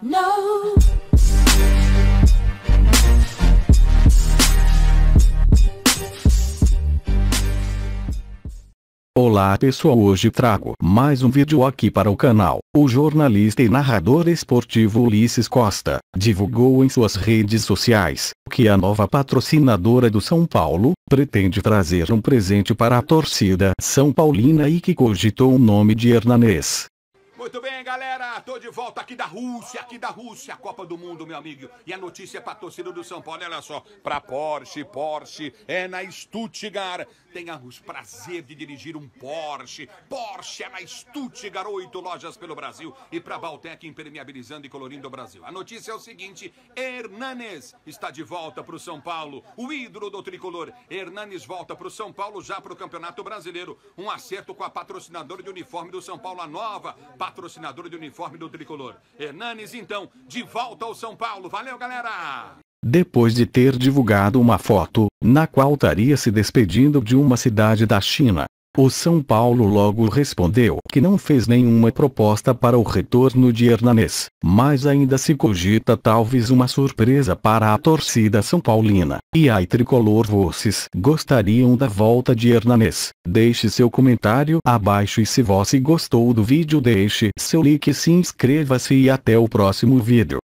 No. Olá pessoal hoje trago mais um vídeo aqui para o canal, o jornalista e narrador esportivo Ulisses Costa, divulgou em suas redes sociais, que a nova patrocinadora do São Paulo, pretende trazer um presente para a torcida São Paulina e que cogitou o nome de Hernanes. Muito bem, galera. Tô de volta aqui da Rússia, aqui da Rússia, Copa do Mundo, meu amigo. E a notícia é pra torcida do São Paulo, olha só. Pra Porsche, Porsche, é na Stuttgart. Tenha prazer de dirigir um Porsche. Porsche é na Stuttgart, oito lojas pelo Brasil. E pra Baltec, impermeabilizando e colorindo o Brasil. A notícia é o seguinte, Hernanes está de volta pro São Paulo. O ídolo do tricolor, Hernanes volta pro São Paulo já pro Campeonato Brasileiro. Um acerto com a patrocinadora de uniforme do São Paulo, a nova patrocinadora patrocinador de uniforme do tricolor. Hernanes, então, de volta ao São Paulo. Valeu, galera! Depois de ter divulgado uma foto, na qual estaria se despedindo de uma cidade da China, o São Paulo logo respondeu que não fez nenhuma proposta para o retorno de Hernanes, mas ainda se cogita talvez uma surpresa para a torcida são paulina. E aí tricolor vocês gostariam da volta de Hernanes? Deixe seu comentário abaixo e se você gostou do vídeo deixe seu like e se inscreva-se e até o próximo vídeo.